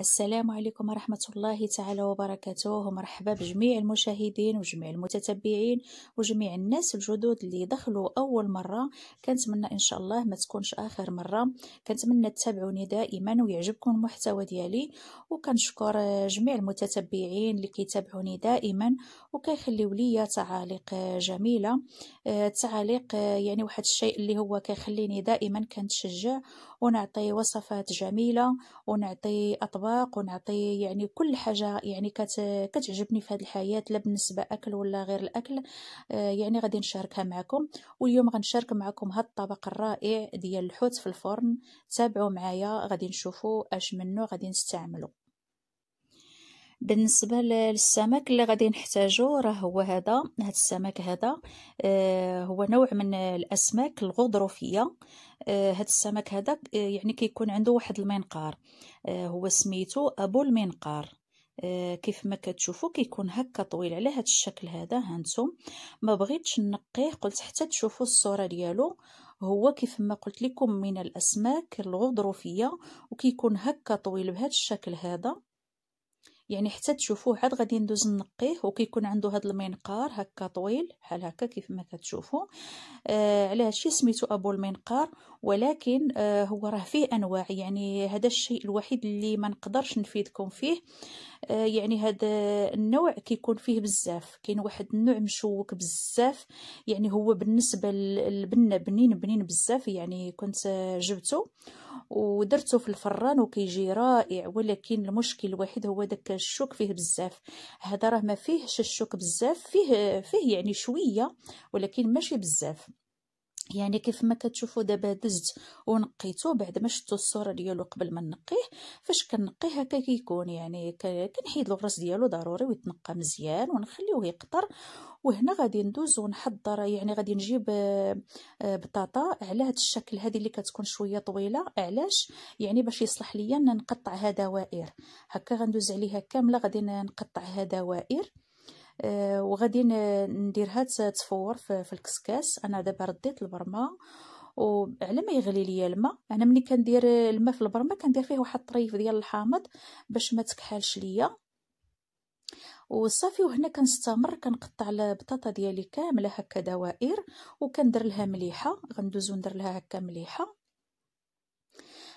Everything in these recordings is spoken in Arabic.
السلام عليكم ورحمة الله تعالى وبركاته ومرحبا بجميع المشاهدين وجميع المتتبعين وجميع الناس الجدد اللي دخلوا أول مرة كنتمنى إن شاء الله ما تكونش آخر مرة كنتمنى تتابعوني دائما ويعجبكم المحتوى ديالي وكنشكر جميع المتتبعين اللي كيتابعوني دائما وكيخليو لي تعاليق جميلة التعاليق آه، آه، يعني واحد الشيء اللي هو كيخليني دائما كنتشجع ونعطي وصفات جميلة ونعطي أطباق أذواق ونعطي يعني كل حاجة يعني كت... كتعجبني في هذه الحياة لا بالنسبة أكل ولا غير الأكل آه، يعني غادي نشاركها معكم واليوم غنشارك معكم هاد الطبق الرائع ديال الحوت في الفرن تابعوا معايا غادي نشوفوا اش منه غادي نستعملوا بالنسبه للسمك اللي غادي نحتاجو راه هو هذا هذا السمك هذا آه هو نوع من الاسماك الغضروفيه آه هذا السمك هذا آه، يعني كيكون عنده واحد المنقار آه هو سميتو ابو المنقار آه، كيف ما كتشوفوا كيكون هكا طويل على هذا الشكل هذا هانتم ما بغيتش نقيه قلت حتى تشوفوا الصوره ديالو هو كيف ما قلت لكم من الاسماك الغضروفيه وكيكون هكا طويل بهذا الشكل هذا يعني حتى تشوفوه عاد غادي ندوز نقيه وكيكون عنده هذا المنقار هكا طويل بحال هكا كيف ما كتشوفوا آه علاه سميتو ابو المنقار ولكن آه، هو راه فيه انواع يعني هذا الشيء الوحيد اللي ما نقدرش نفيدكم فيه آه، يعني هذا النوع كيكون فيه بزاف كاين واحد النوع مشوك بزاف يعني هو بالنسبه للبنه بنين بنين بزاف يعني كنت آه، جبته ودرته في الفران وكيجي رائع ولكن المشكل الوحيد هو داك الشوك فيه بزاف هذا راه ما فيهش الشوك بزاف فيه فيه يعني شويه ولكن ماشي بزاف يعني كيف ما كتشوفوا دابا دزت ونقيته بعد ما شفتوا الصوره ديالو قبل ما نقيه فاش كنقيه هكا كيكون يعني كنحيد الغرس ديالو ضروري ويتنقى مزيان ونخليوه يقطر وهنا غادي ندوز ونحضر يعني غادي نجيب آه، بطاطا على هذا الشكل هذه اللي كتكون شويه طويله علاش يعني باش يصلح ليا نقطعها دوائر هكا غندوز عليها كامله غادي نقطعها دوائر آه، وغادي ندير هاد التصفور في الكسكاس انا دابا رديت البرمه وعلى ما يغلي ليا الماء انا ملي كندير الماء في البرمه كندير فيه واحد الطريف ديال الحامض باش ما تكحلش ليا وصافي وهنا كنستمر كنقطع البطاطا ديالي كامله هكا دوائر وكندير لها مليحه غندوز وندير لها هكا مليحه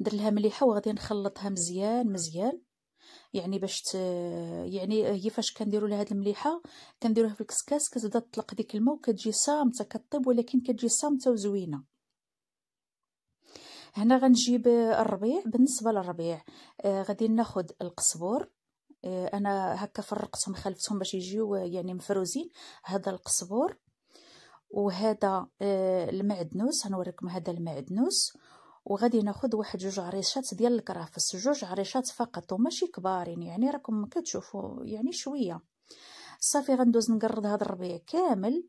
ندير لها مليحه وغادي نخلطها مزيان مزيان يعني باش ت... يعني هي فاش كنديروا لها هاد المليحه كنديروها في الكسكاس كتبدا تطلق ديك الماء وكتجي صامته كطيب ولكن كتجي صامته وزوينه هنا غنجيب الربيع بالنسبه للربيع آه غادي ناخذ القزبور آه انا هكا فرقتهم خلفتهم باش يجيو آه، يعني مفروزين هذا القزبور وهذا آه المعدنوس هنوريكم هذا المعدنوس وغادي ناخذ واحد جوج عريشات ديال الكرافس جوج عريشات فقط وماشي كبارين يعني راكم كتشوفوا يعني شويه صافي غندوز نقرد هذا الربيع كامل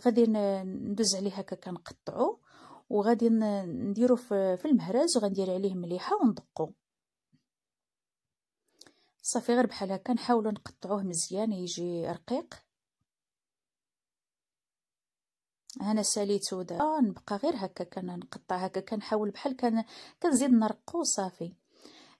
غادي ندوز عليه هكا كنقطعو وغادي نديرو في المهراز وغندير عليه مليحه وندقو صافي غير بحال هكا نحاولو نقطعوه مزيان يجي رقيق انا ساليتو دابا آه، نبقى غير هكا كنقطع هكا كنحاول بحال كان كنزيد نرقو صافي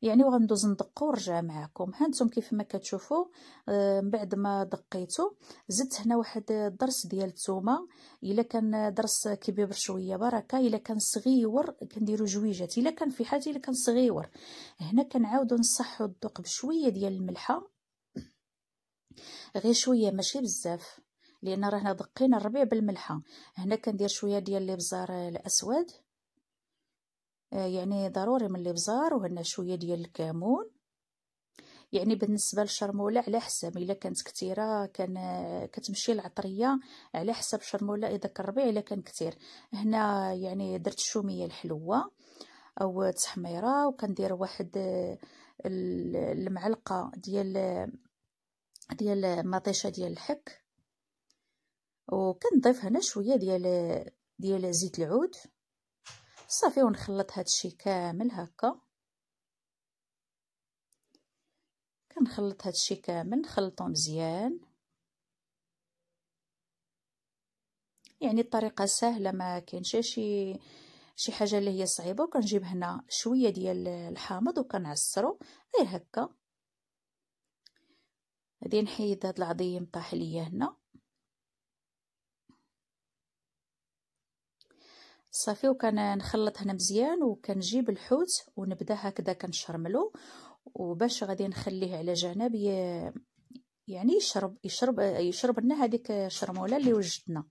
يعني وغندوز ندقو ونرجع معكم هانتم كيف ما كتشوفوا آه، من بعد ما دقيتو زدت هنا واحد الدرس ديال الثومه الا كان ضرس كبير شويه بركه الا كان صغيور كنديروا جويجات الا كان في حاجه الا كان صغيور هنا كنعاودوا نصحوا الدوق بشويه ديال الملحه غير شويه ماشي بزاف لان رانا دقينا الربيع بالملحه هنا كندير شويه ديال الابزار الاسود آه، يعني ضروري من الابزار وهنا شويه ديال الكمون يعني بالنسبه للشرموله على حسب الا كانت كثيره كان آه، كتمشي العطريه على حسب الشرموله اذا كان ربيع الا كان كثير هنا يعني درت الشوميه الحلوه او التحميره وكندير واحد آه، المعلقه ديال ديال مطيشه ديال الحك وكنضيف هنا شويه ديال ديال زيت العود صافي ونخلط هادشي كامل هكا كنخلط هادشي كامل نخلطو مزيان يعني الطريقه سهله ما كاينش شي شي حاجه اللي هي صعيبه وكنجيب هنا شويه ديال الحامض وكنعصرو غير هكا غادي نحيد هاد العظيم طاح ليا هنا صافي وكان نخلط هنا مزيان وكنجيب الحوت ونبدا هكذا كنشرملو وباش غادي نخليه على جنب يعني يشرب يشرب يشرب لنا هذيك الشرموله اللي وجدنا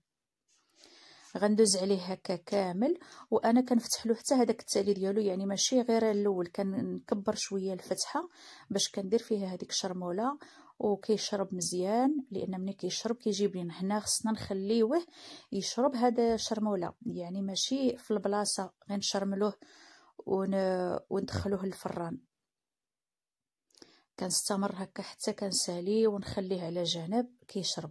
غندوز عليه هكا كامل وانا كنفتح له حتى هذاك التالي ديالو يعني ماشي غير الاول كنكبر شويه الفتحه باش كندير فيها هذيك الشرموله وكيشرب مزيان لان ملي كيشرب كيجيب لينا هنا خصنا نخليوه يشرب هذا الشرموله يعني ماشي في البلاصه غير نشرملوه وندخلوه للفران كنستمر هكا حتى كنساليه ونخليه على جنب كيشرب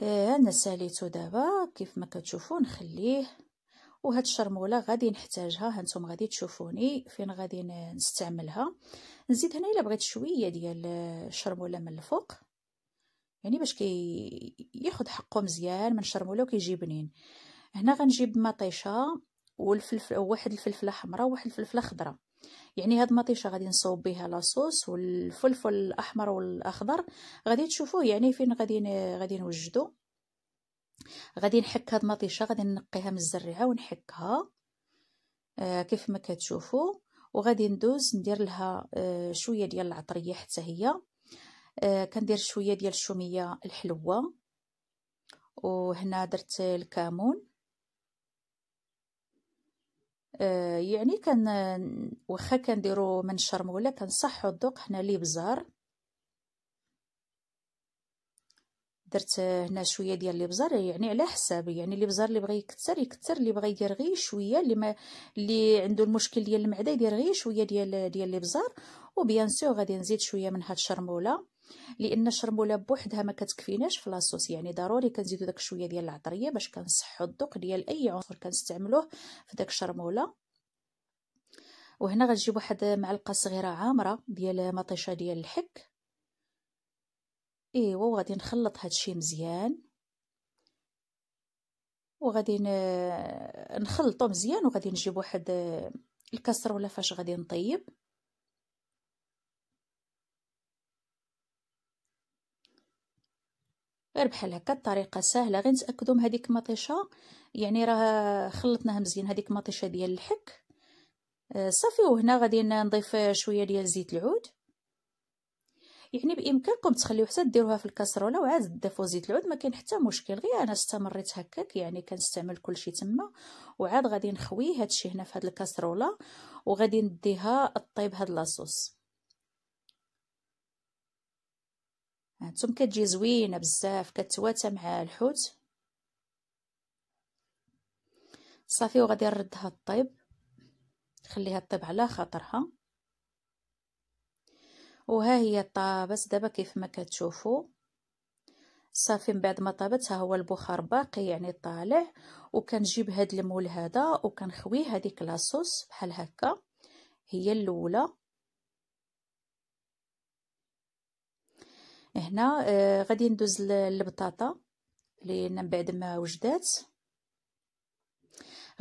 آه، انا ساليتو دابا كيف ما كتشوفوا نخليه وهاد الشرموله غادي نحتاجها هانتم غادي تشوفوني فين غادي نستعملها نزيد هنا الا بغيت شويه ديال الشرموله من الفوق يعني باش كي ياخذ حقه مزيان من الشرموله وكيجي بنين هنا غنجيب مطيشه والفلفل واحد الفلفله حمراء وواحد الفلفله خضراء يعني هاد المطيشه غادي نصوب بها لاصوص والفلفل الاحمر والاخضر غادي تشوفوه يعني فين غادي غادي نوجدو غادي نحك هاد المطيشه غادي نقيها من الزريعه ونحكها آه كيف ما كتشوفوا وغادي ندوز ندير لها آه شويه ديال العطريه حتى هي آه كندير شويه ديال الشوميه الحلوه وهنا درت الكمون آه، يعني كان واخا كنديرو منشر مولا كنصحو الدوق هنا لي بزار درت هنا شويه ديال لي بزار يعني على حساب يعني لي بزار اللي بغى يكثر يكثر اللي بغى يدير غير شويه اللي ما اللي عنده المشكل ديال المعده يدير غير شويه ديال ديال لي بزار وبيان سور غادي نزيد شويه من هاد الشرموله لان الشرموله بوحدها ما كتكفيناش في لاصوص يعني ضروري كنزيدو داك شويه ديال العطريه باش كنصحو الذوق ديال اي عنصر كنستعملوه في داك الشرموله وهنا غنجيب واحد معلقه صغيره عامره ديال مطيشه ديال الحك ايوا وغادي نخلط هادشي مزيان وغادي نخلطو مزيان وغادي نجيب واحد الكسروله فاش غادي نطيب غير بحال هكا الطريقه سهله غير نتاكدوا من هذيك المطيشه يعني راه خلطناها مزيان هذيك المطيشه ديال الحك آه، صافي وهنا غادي نضيف شويه ديال زيت العود يعني بامكانكم تخليو حتى ديروها في الكاسروله وعاد تضيفوا زيت العود ما كاين حتى مشكل غير انا استمريت هكاك يعني كنستعمل كلشي تما وعاد غادي نخوي هادشي هنا في هاد الكاسروله وغادي نديها طيب هاد لاصوص هانتوم كتجي زوينه بزاف كتواتى مع الحوت صافي وغادي نردها طيب خليها طيب على خاطرها وها هي طابت دابا كيف ما كتشوفوا صافي من بعد ما طابت ها هو البخار باقي يعني طالع وكنجيب هاد المول هذا وكنخوي هذيك لاصوص بحال هكا هي الاولى هنا آه، غادي ندوز البطاطا لان من بعد ما وجدات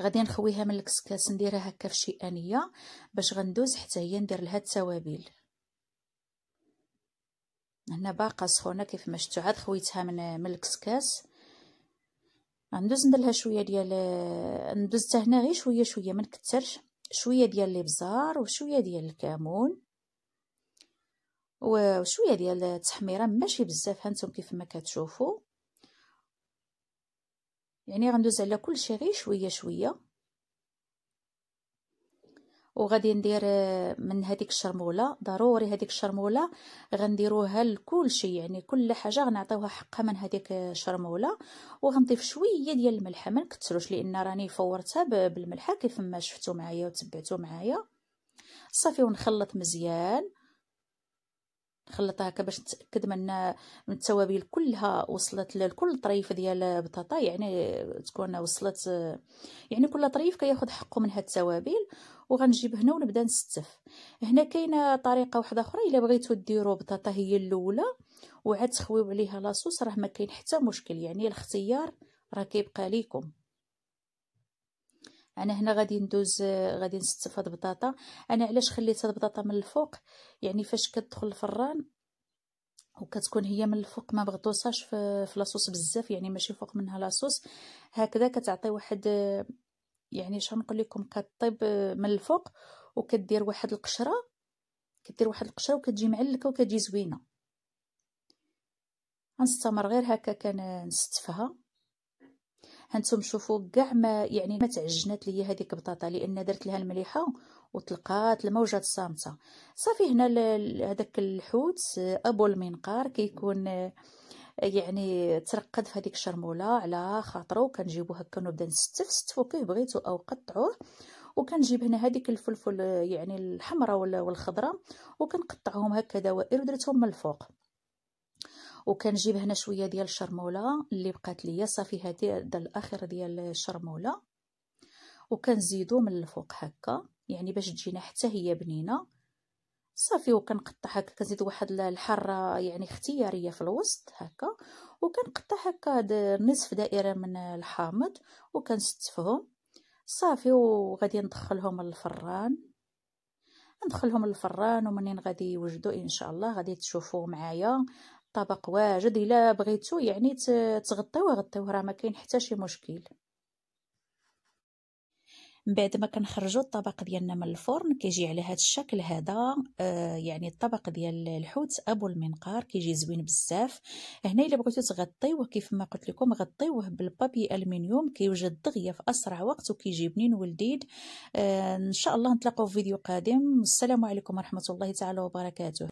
غادي نخويها من الكسكاس نديرها هكا في شي انيه باش غندوز حتى هي ندير لها التوابل هنا باقا سخونه كيف ما شفتوا عاد خويتها من من الكسكاس غندوز ندير لها شويه ديال ندوز حتى هنا غير شويه شويه ما نكثرش شويه ديال الابزار وشويه ديال الكمون وشويه ديال التحميره ماشي بزاف هانتم كيف ما كتشوفوا يعني غندوز على كل شيء غير شويه شويه وغادي ندير آه، من هذيك الشرموله ضروري هذيك الشرموله غنديروها لكل شيء يعني كل حاجه غنعطيوها حقها من هذيك الشرموله وغنضيف شويه ديال الملح ما نكثروش لان راني فورتها بالملحه كيف ما شفتوا معايا وتبعتوا معايا صافي ونخلط مزيان نخلطها هكا باش نتاكد من من التوابل كلها وصلت لكل طريف ديال البطاطا يعني تكون وصلت يعني كل طريف كياخذ حقه من هاد التوابل وغنجيب هنا ونبدا نستف هنا كاينه طريقه واحده اخرى الا بغيتو ديروا بطاطا هي الاولى وعاد تخويو عليها لاصوص راه ما كاين حتى مشكل يعني الاختيار راه كيبقى ليكم انا هنا غادي ندوز غادي نستف هاد البطاطا انا علاش خليت هاد البطاطا من الفوق يعني فاش كتدخل الفران وكتكون هي من الفوق ما مغطوساش في, في لاصوص بزاف يعني ماشي فوق منها لاصوص هكذا كتعطي واحد يعني شنو نقول لكم كطيب من الفوق وكدير واحد القشره كدير واحد القشره وكتجي معلكه وكتجي زوينه غنستمر غير هكا كنستفها هانتم شوفوا كاع ما يعني ما تعجنات ليا هذيك البطاطا لان درت لها المليحه وطلقات الموجات وجات صامته صافي هنا هذاك الحوت آه، ابو المنقار كيكون آه، يعني ترقد في هذيك الشرموله على خاطرو كنجيبو هكا نبدا نستف ستفو كيف بغيتو او قطعوه وكنجيب هنا هذيك الفلفل آه، يعني الحمراء والخضراء وكنقطعهم هكا دوائر ودرتهم من الفوق وكنجيب هنا شويه ديال الشرموله اللي بقات ليا صافي هذا الاخر ديال الشرموله وكنزيدو من الفوق هكا يعني باش تجينا حتى هي بنينه صافي وكنقطع هكا كنزيد واحد الحره يعني اختياريه في الوسط هكا وكنقطع هكا دا نصف دائره من الحامض وكنستفهم صافي وغادي ندخلهم للفران ندخلهم للفران ومنين غادي يوجدوا ان شاء الله غادي تشوفوا معايا الطبق واجد الا بغيتو يعني تغطيوه غطيوه راه ما كاين حتى شي مشكل من بعد ما كنخرجوا الطبق ديالنا من الفرن كيجي على هذا الشكل هذا آه يعني الطبق ديال الحوت ابو المنقار كيجي زوين بزاف هنا الا بغيتو تغطيوه كيف ما قلت لكم غطيوه بالبابي المنيوم كيوجد دغيا في اسرع وقت وكيجي بنين ولذيذ آه ان شاء الله نتلاقاو في فيديو قادم السلام عليكم ورحمه الله تعالى وبركاته